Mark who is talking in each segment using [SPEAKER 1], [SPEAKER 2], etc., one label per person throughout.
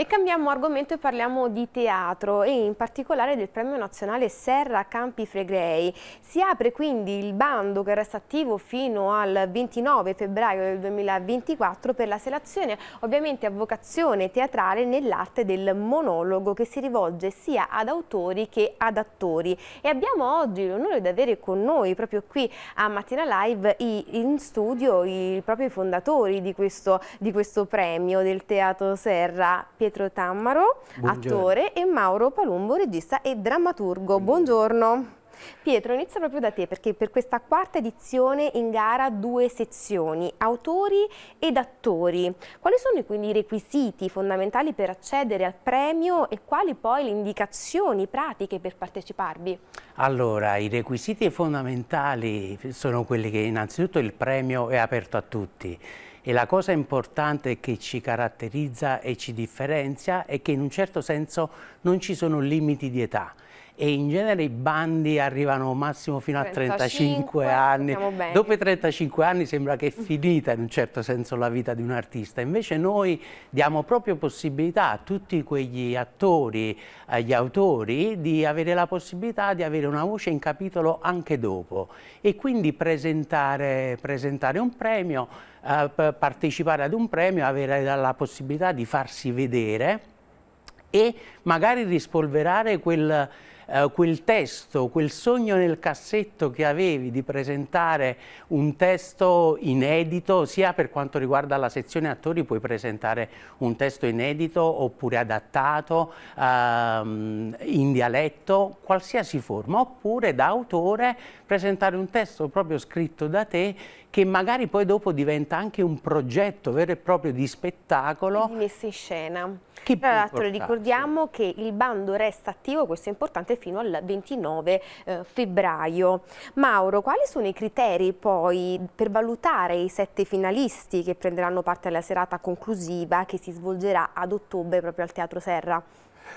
[SPEAKER 1] E cambiamo argomento e parliamo di teatro e in particolare del premio nazionale Serra Campi Fregrei. Si apre quindi il bando che resta attivo fino al 29 febbraio del 2024 per la selezione ovviamente a vocazione teatrale nell'arte del monologo che si rivolge sia ad autori che ad attori. E abbiamo oggi l'onore di avere con noi proprio qui a Mattina Live in studio i propri fondatori di questo, di questo premio del Teatro Serra Pietro Pietro Tammaro, Buongiorno. attore, e Mauro Palumbo, regista e drammaturgo. Buongiorno. Pietro, inizio proprio da te perché per questa quarta edizione in gara due sezioni, autori ed attori. Quali sono quindi i requisiti fondamentali per accedere al premio e quali poi le indicazioni pratiche per parteciparvi?
[SPEAKER 2] Allora, i requisiti fondamentali sono quelli che innanzitutto il premio è aperto a tutti e la cosa importante che ci caratterizza e ci differenzia è che in un certo senso non ci sono limiti di età e in genere i bandi arrivano massimo fino a 35, 35 anni. Dopo i 35 anni sembra che è finita in un certo senso la vita di un artista, invece noi diamo proprio possibilità a tutti quegli attori, agli autori, di avere la possibilità di avere una voce in capitolo anche dopo e quindi presentare, presentare un premio, eh, partecipare ad un premio, avere la possibilità di farsi vedere e magari rispolverare quel eh, quel testo, quel sogno nel cassetto che avevi di presentare un testo inedito, sia per quanto riguarda la sezione attori puoi presentare un testo inedito oppure adattato ehm, in dialetto, qualsiasi forma, oppure da autore presentare un testo proprio scritto da te che magari poi dopo diventa anche un progetto vero e proprio di spettacolo.
[SPEAKER 1] Di messa in scena. Che Tra l'altro ricordiamo che il bando resta attivo, questo è importante, fino al 29 eh, febbraio. Mauro, quali sono i criteri poi per valutare i sette finalisti che prenderanno parte alla serata conclusiva che si svolgerà ad ottobre proprio al Teatro Serra?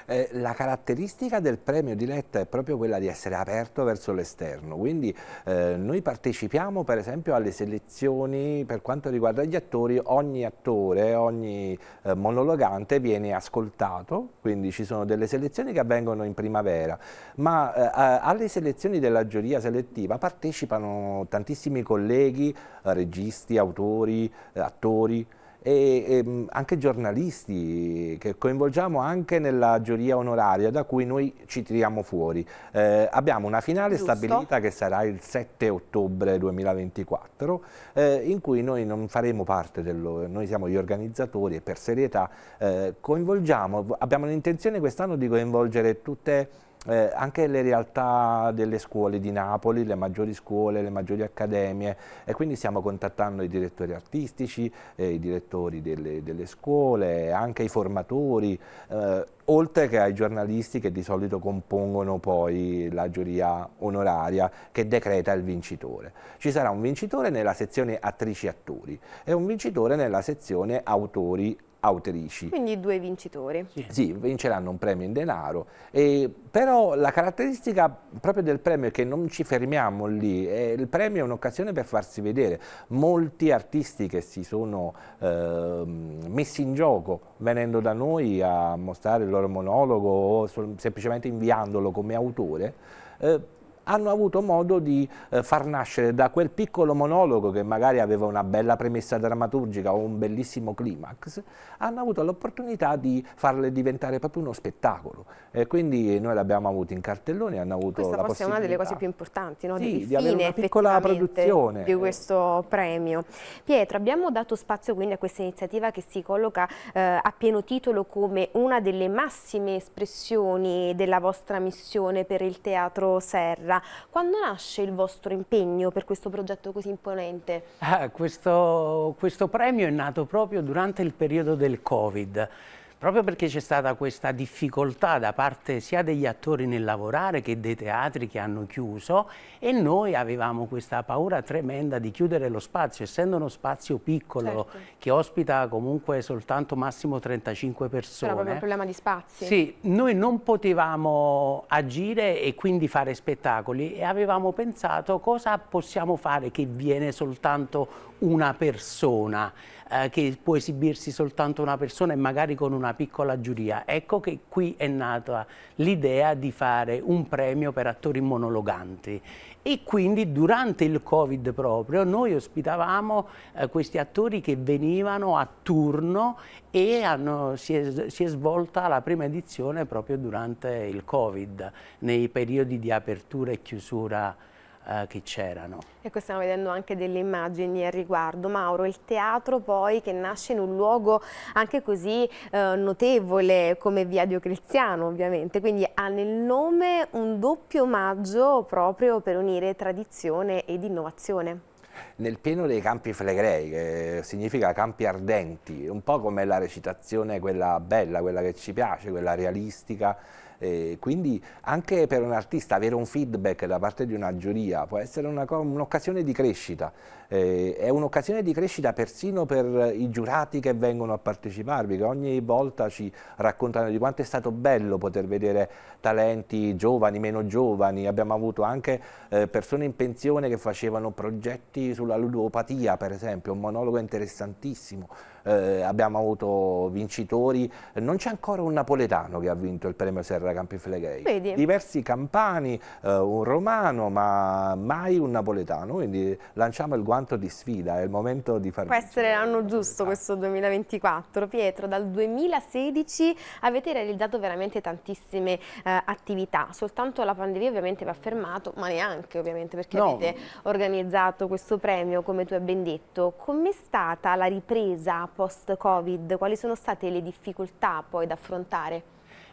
[SPEAKER 3] Eh, la caratteristica del premio di Letta è proprio quella di essere aperto verso l'esterno, quindi eh, noi partecipiamo per esempio alle selezioni per quanto riguarda gli attori, ogni attore, ogni eh, monologante viene ascoltato, quindi ci sono delle selezioni che avvengono in primavera, ma eh, alle selezioni della giuria selettiva partecipano tantissimi colleghi, registi, autori, eh, attori, e, e ehm, anche giornalisti che coinvolgiamo anche nella giuria onoraria da cui noi ci tiriamo fuori. Eh, abbiamo una finale Giusto. stabilita che sarà il 7 ottobre 2024 eh, in cui noi non faremo parte, dello, noi siamo gli organizzatori e per serietà eh, coinvolgiamo, abbiamo l'intenzione quest'anno di coinvolgere tutte eh, anche le realtà delle scuole di Napoli, le maggiori scuole, le maggiori accademie e quindi stiamo contattando i direttori artistici, eh, i direttori delle, delle, scuole, anche i formatori, eh, oltre che ai giornalisti che di solito compongono poi la giuria onoraria che decreta il vincitore. Ci sarà un vincitore nella sezione attrici-attori e un vincitore nella sezione autori-attori Auterici.
[SPEAKER 1] Quindi due vincitori.
[SPEAKER 3] Sì. sì, vinceranno un premio in denaro, e, però la caratteristica proprio del premio è che non ci fermiamo lì, eh, il premio è un'occasione per farsi vedere, molti artisti che si sono eh, messi in gioco venendo da noi a mostrare il loro monologo o semplicemente inviandolo come autore, eh, hanno avuto modo di eh, far nascere da quel piccolo monologo che magari aveva una bella premessa drammaturgica o un bellissimo climax, hanno avuto l'opportunità di farle diventare proprio uno spettacolo. E quindi noi l'abbiamo avuto in cartellone, hanno avuto Questa la forse è una delle cose più
[SPEAKER 1] importanti, no? sì, di, di avere una piccola produzione di questo premio. Pietro, abbiamo dato spazio quindi a questa iniziativa che si colloca eh, a pieno titolo come una delle massime espressioni della vostra missione per il Teatro Serra terra. Quando nasce il vostro impegno per questo progetto così imponente?
[SPEAKER 2] Ah, questo, questo premio è nato proprio durante il periodo del Covid proprio perché c'è stata questa difficoltà da parte sia degli attori nel lavorare che dei teatri che hanno chiuso e noi avevamo questa paura tremenda di chiudere lo spazio, essendo uno spazio piccolo certo. che ospita comunque soltanto massimo 35 persone. Era proprio un
[SPEAKER 1] problema di spazio. Sì,
[SPEAKER 2] noi non potevamo agire e quindi fare spettacoli e avevamo pensato cosa possiamo fare che viene soltanto una persona, eh, che può esibirsi soltanto una persona e magari con una una piccola giuria. Ecco che qui è nata l'idea di fare un premio per attori monologanti e quindi durante il Covid proprio noi ospitavamo eh, questi attori che venivano a turno e hanno, si, è, si, è, svolta la prima edizione proprio durante il Covid, nei periodi di apertura e chiusura eh, che c'erano.
[SPEAKER 1] Ecco, stiamo vedendo anche delle immagini al riguardo. Mauro, il teatro poi che nasce in un luogo anche così eh, notevole come Via Diocleziano ovviamente, quindi ha nel nome un doppio omaggio proprio per unire tradizione ed innovazione
[SPEAKER 3] nel pieno dei campi flegrei, che significa campi ardenti, un po' come la recitazione quella bella, quella che ci piace, quella realistica, eh, quindi anche per un artista avere un feedback da parte di una giuria può essere un'occasione un di crescita. Eh, è un'occasione di crescita persino per i giurati che vengono a parteciparvi, che ogni volta ci raccontano di quanto è stato bello poter vedere talenti giovani, meno giovani. Abbiamo avuto anche eh, persone in pensione che facevano progetti sulla ludopatia, per esempio, un monologo interessantissimo eh, abbiamo avuto vincitori, non c'è ancora un napoletano che ha vinto il premio Serra Campi Flegrei, Vedi. diversi campani, eh, un romano ma mai un napoletano, quindi lanciamo il guanto di sfida, è il momento di far Può
[SPEAKER 1] essere l'anno giusto questo 2024, Pietro, dal 2016 avete realizzato veramente tantissime eh, attività, soltanto la pandemia ovviamente va fermato, ma neanche ovviamente perché no. avete organizzato questo premio come tu hai ben detto, com'è stata la ripresa post-Covid? Quali sono state le difficoltà poi da affrontare?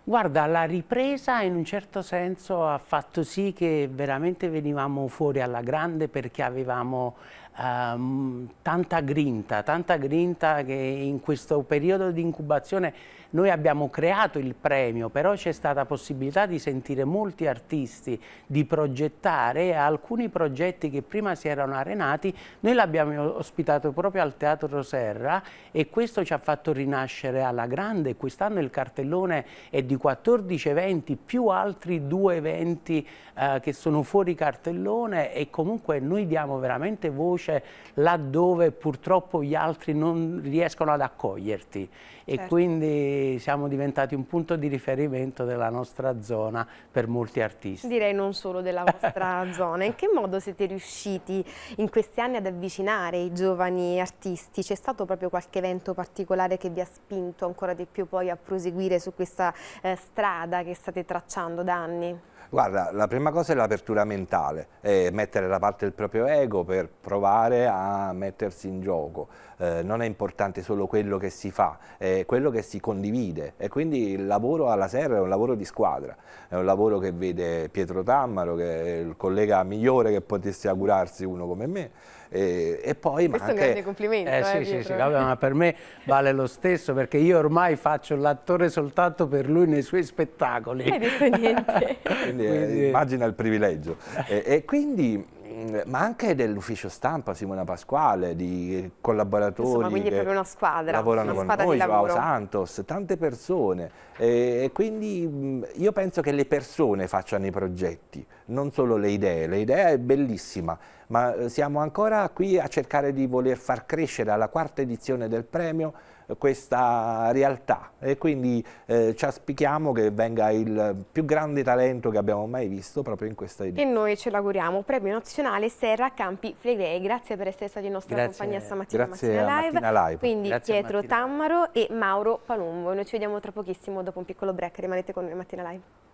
[SPEAKER 2] Guarda, la ripresa in un certo senso ha fatto sì che veramente venivamo fuori alla grande perché avevamo um, tanta grinta, tanta grinta che in questo periodo di incubazione noi abbiamo creato il premio, però c'è stata possibilità di sentire molti artisti, di progettare alcuni progetti che prima si erano arenati, noi l'abbiamo ospitato proprio al Teatro Serra e questo ci ha fatto rinascere alla grande, quest'anno il cartellone è di 14 eventi più altri due eventi eh, che sono fuori cartellone e comunque noi diamo veramente voce cresce laddove purtroppo gli altri non riescono ad accoglierti e certo. quindi siamo diventati un punto di riferimento della nostra zona per molti artisti.
[SPEAKER 1] Direi non solo della vostra zona. In che modo siete riusciti in questi anni ad avvicinare i giovani artisti? C'è stato proprio qualche evento particolare che vi ha spinto ancora di più poi a proseguire su questa eh, strada che state tracciando da anni?
[SPEAKER 3] Guarda, la prima cosa è l'apertura mentale, è mettere da parte il proprio ego per provare a mettersi in gioco. Eh, non è importante solo quello che si fa, è quello che si condivide e quindi il lavoro alla serra è un lavoro di squadra, è un lavoro che vede Pietro Tammaro, che è il collega migliore che potesse augurarsi uno come me. E, e poi, Questo ma anche, è un grande
[SPEAKER 1] complimento. Eh, eh, sì, sì, sì, vabbè, ma
[SPEAKER 2] per me vale lo stesso perché io ormai faccio l'attore soltanto per lui nei suoi spettacoli. Hai detto niente.
[SPEAKER 3] quindi, eh, quindi... immagina il privilegio. Eh. e, e quindi mm, ma anche dell'ufficio stampa Simona Pasquale, di collaboratori. Insomma, quindi è proprio una squadra. Lavorano una squadra con noi, Joao Santos, tante persone. E, quindi mm, io penso che le persone facciano i progetti, non solo le idee. L'idea è bellissima, ma eh, siamo ancora qui a cercare di voler far crescere alla quarta edizione del premio questa realtà e quindi eh, ci aspichiamo che venga il più grande talento che abbiamo mai visto proprio in questa edizione.
[SPEAKER 1] E noi ce l'auguriamo. Premio nazionale Serra Campi Flegrei. Grazie per essere stati in nostra Grazie. compagnia stamattina Grazie a Live. Mattina live. Quindi Grazie Pietro Tammaro e Mauro Palumbo. Noi ci vediamo tra pochissimo dopo un piccolo break. Rimanete con noi Mattina Live.